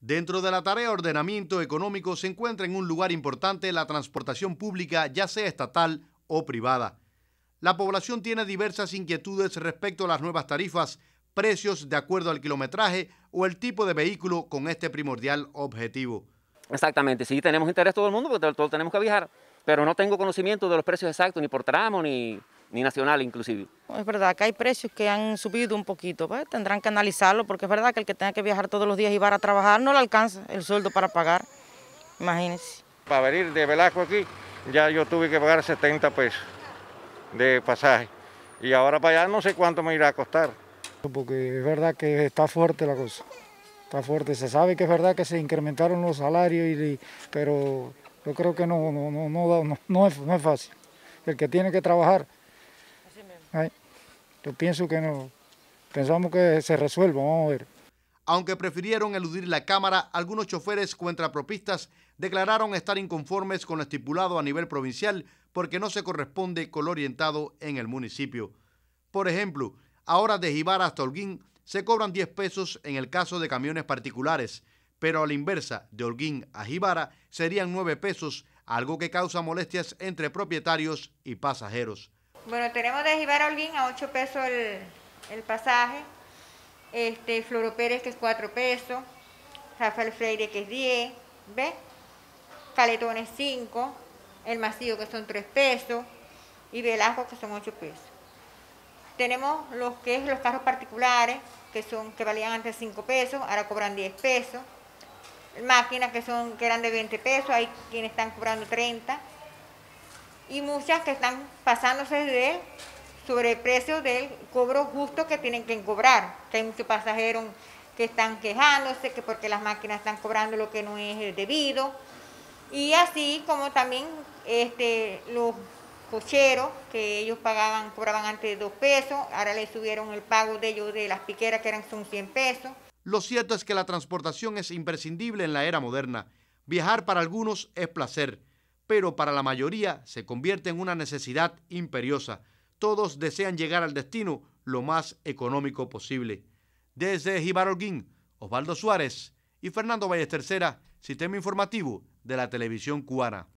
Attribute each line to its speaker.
Speaker 1: Dentro de la tarea ordenamiento económico se encuentra en un lugar importante la transportación pública, ya sea estatal o privada. La población tiene diversas inquietudes respecto a las nuevas tarifas, precios de acuerdo al kilometraje o el tipo de vehículo con este primordial objetivo. Exactamente, sí tenemos interés todo el mundo porque todos tenemos que viajar, pero no tengo conocimiento de los precios exactos, ni por tramo, ni, ni nacional inclusive
Speaker 2: es verdad que hay precios que han subido un poquito, tendrán que analizarlo, porque es verdad que el que tenga que viajar todos los días y va a trabajar no le alcanza el sueldo para pagar, imagínense.
Speaker 3: Para venir de Velasco aquí, ya yo tuve que pagar 70 pesos de pasaje, y ahora para allá no sé cuánto me irá a costar. Porque es verdad que está fuerte la cosa, está fuerte, se sabe que es verdad que se incrementaron los salarios, y, pero yo creo que no, no, no, no, es, no fácil, el que tiene que trabajar. Yo pienso que no, pensamos que se resuelva, vamos a ver.
Speaker 1: Aunque prefirieron eludir la Cámara, algunos choferes contrapropistas declararon estar inconformes con lo estipulado a nivel provincial porque no se corresponde con lo orientado en el municipio. Por ejemplo, ahora de Jibara hasta Holguín se cobran 10 pesos en el caso de camiones particulares, pero a la inversa, de Holguín a Jibara serían 9 pesos, algo que causa molestias entre propietarios y pasajeros.
Speaker 2: Bueno, tenemos de Jibara Holguín a 8 pesos el, pasaje. Este, Floro Pérez que es 4 pesos. Rafael Freire que es 10. ¿Ves? Caletones 5. El Masío que son 3 pesos. Y Velasco que son 8 pesos. Tenemos los que es los carros particulares que son que valían antes 5 pesos, ahora cobran 10 pesos. Máquinas que son que eran de 20 pesos, hay quienes están cobrando 30 y muchas que están pasándose sobre el precio del cobro justo que tienen que cobrar. hay muchos pasajeros que están quejándose que porque las máquinas están cobrando lo que no es debido. Y así como también este, los cocheros que ellos pagaban, cobraban antes dos pesos, ahora le subieron el pago de ellos de las piqueras que eran son 100 pesos.
Speaker 1: Lo cierto es que la transportación es imprescindible en la era moderna. Viajar para algunos es placer pero para la mayoría se convierte en una necesidad imperiosa. Todos desean llegar al destino lo más económico posible. Desde Gibarolguín, Osvaldo Suárez y Fernando Valles Tercera, Sistema Informativo de la Televisión Cubana.